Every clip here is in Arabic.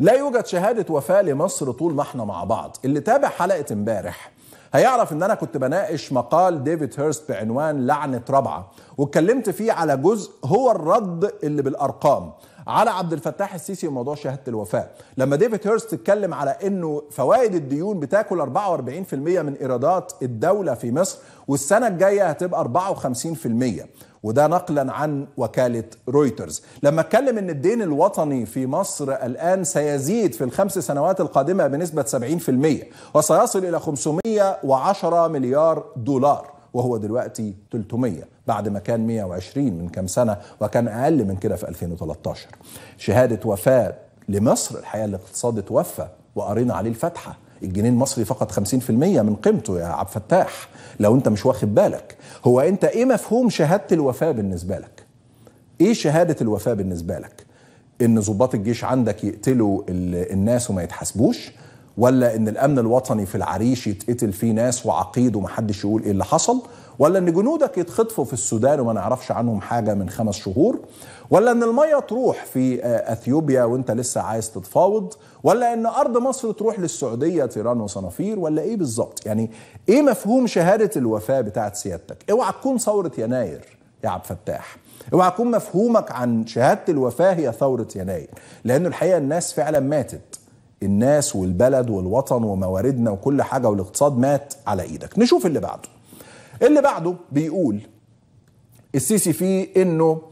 لا يوجد شهادة وفاة لمصر طول ما احنا مع بعض اللي تابع حلقة امبارح هيعرف ان انا كنت بناقش مقال ديفيد هيرست بعنوان لعنة رابعة واتكلمت فيه على جزء هو الرد اللي بالارقام على عبد الفتاح السيسي وموضوع شهاده الوفاه لما ديفيد هيرست اتكلم على انه فوائد الديون بتاكل 44% من ايرادات الدوله في مصر والسنه الجايه هتبقى 54% وده نقلا عن وكالة رويترز لما اتكلم ان الدين الوطني في مصر الآن سيزيد في الخمس سنوات القادمة بنسبة 70% وسيصل إلى 510 مليار دولار وهو دلوقتي 300 بعد ما كان 120 من كام سنة وكان أقل من كده في 2013 شهادة وفاة لمصر الحقيقة الاقتصاد اتوفى وقرينا عليه الفاتحة الجنيه المصري فقط 50% من قيمته يا عبد الفتاح لو انت مش واخد بالك هو انت ايه مفهوم شهاده الوفاه بالنسبه لك ايه شهاده الوفاه بالنسبه لك ان ضباط الجيش عندك يقتلوا الناس وما يتحاسبوش ولا ان الامن الوطني في العريش يتقتل فيه ناس وعقيد ومحدش يقول ايه اللي حصل ولا ان جنودك يتخطفوا في السودان وما نعرفش عنهم حاجه من خمس شهور ولا ان الميه تروح في آه، اثيوبيا وانت لسه عايز تتفاوض ولا ان ارض مصر تروح للسعوديه تيران وصنافير ولا ايه بالظبط يعني ايه مفهوم شهاده الوفاه بتاعه سيادتك اوعى تكون ثوره يناير يا عبد الفتاح اوعى تكون مفهومك عن شهاده الوفاه هي ثوره يناير لانه الحقيقه الناس فعلا ماتت الناس والبلد والوطن ومواردنا وكل حاجه والاقتصاد مات على ايدك نشوف اللي بعده اللي بعده بيقول السيسي فيه انه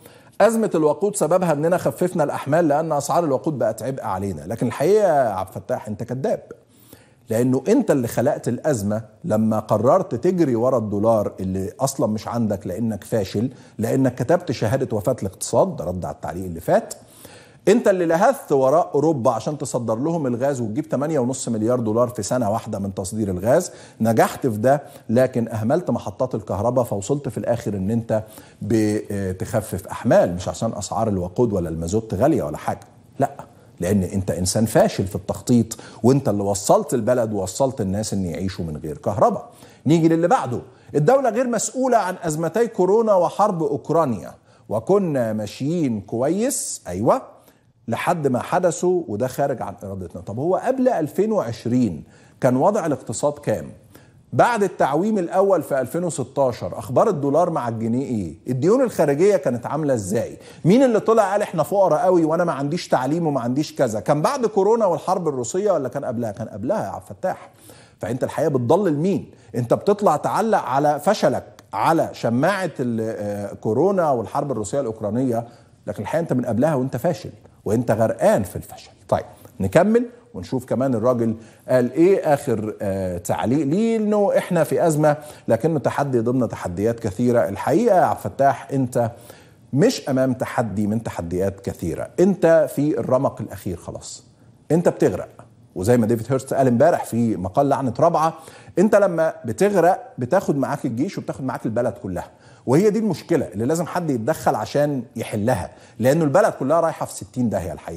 أزمة الوقود سببها إننا خففنا الأحمال لأن أسعار الوقود بقت عبء علينا، لكن الحقيقة يا عبد الفتاح أنت كذاب. لأنه أنت اللي خلقت الأزمة لما قررت تجري ورا الدولار اللي أصلا مش عندك لأنك فاشل، لأنك كتبت شهادة وفاة الاقتصاد، ده رد على التعليق اللي فات، انت اللي لهثت وراء اوروبا عشان تصدر لهم الغاز وتجيب 8.5 مليار دولار في سنه واحده من تصدير الغاز نجحت في ده لكن اهملت محطات الكهرباء فوصلت في الاخر ان انت بتخفف احمال مش عشان اسعار الوقود ولا المازوت غاليه ولا حاجه لا لان انت انسان فاشل في التخطيط وانت اللي وصلت البلد ووصلت الناس ان يعيشوا من غير كهرباء نيجي للي بعده الدوله غير مسؤوله عن ازمتي كورونا وحرب اوكرانيا وكنا ماشيين كويس ايوه لحد ما حدثوا وده خارج عن ارادتنا طب هو قبل 2020 كان وضع الاقتصاد كام بعد التعويم الاول في 2016 اخبار الدولار مع الجنيه ايه الديون الخارجيه كانت عامله ازاي مين اللي طلع قال احنا فقراء قوي وانا ما عنديش تعليم وما عنديش كذا كان بعد كورونا والحرب الروسيه ولا كان قبلها كان قبلها يا عبد الفتاح فانت الحقيقه بتضلل مين انت بتطلع تعلق على فشلك على شماعه آه، كورونا والحرب الروسيه الاوكرانيه لكن الحقيقه انت من قبلها وانت فاشل وانت غرقان في الفشل طيب نكمل ونشوف كمان الراجل قال ايه اخر آه تعليق ليه انه احنا في ازمه لكنه تحدي ضمن تحديات كثيره الحقيقه يا عبد الفتاح انت مش امام تحدي من تحديات كثيره انت في الرمق الاخير خلاص انت بتغرق وزي ما ديفيد هيرست قال امبارح في مقال لعنه رابعه انت لما بتغرق بتاخد معاك الجيش وبتاخد معاك البلد كلها وهي دي المشكله اللي لازم حد يتدخل عشان يحلها لانه البلد كلها رايحه في 60 داهيه الحقيقه